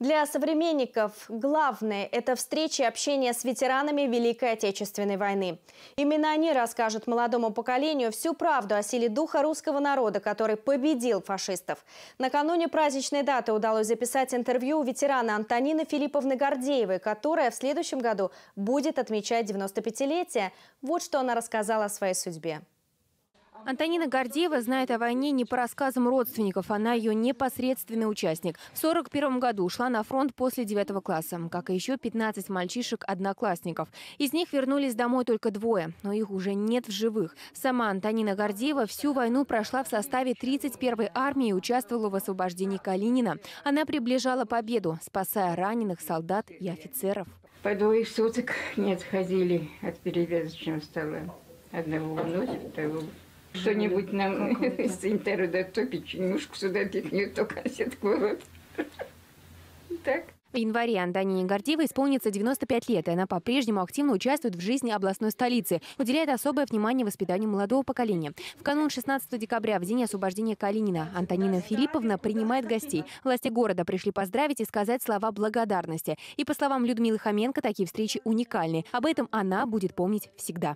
Для современников главное – это встречи и общение с ветеранами Великой Отечественной войны. Именно они расскажут молодому поколению всю правду о силе духа русского народа, который победил фашистов. Накануне праздничной даты удалось записать интервью у ветерана Антонины Филипповны Гордеевой, которая в следующем году будет отмечать 95-летие. Вот что она рассказала о своей судьбе. Антонина Гордеева знает о войне не по рассказам родственников, она ее непосредственный участник. В 1941 году ушла на фронт после 9 класса, как и еще 15 мальчишек-одноклассников. Из них вернулись домой только двое, но их уже нет в живых. Сама Антонина Гордеева всю войну прошла в составе 31-й армии и участвовала в освобождении Калинина. Она приближала победу, спасая раненых солдат и офицеров. По двое суток не отходили от перевязочного стола. Одного в ночь, второго что-нибудь нам из интернета, то печенюшку сюда кипнет, то кассетку вот. Так. В январе Антонине Гордеевой исполнится 95 лет, и она по-прежнему активно участвует в жизни областной столицы, уделяет особое внимание воспитанию молодого поколения. В канун 16 декабря, в день освобождения Калинина, Антонина Филипповна принимает гостей. Власти города пришли поздравить и сказать слова благодарности. И по словам Людмилы Хоменко, такие встречи уникальны. Об этом она будет помнить всегда.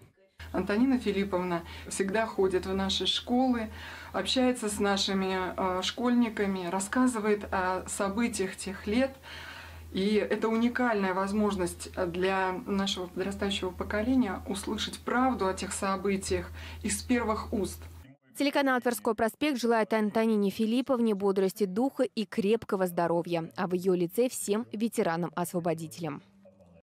Антонина Филипповна всегда ходит в наши школы, общается с нашими э, школьниками, рассказывает о событиях тех лет. И это уникальная возможность для нашего подрастающего поколения услышать правду о тех событиях из первых уст. Телеканал «Тверской проспект» желает Антонине Филипповне бодрости духа и крепкого здоровья, а в ее лице всем ветеранам-освободителям.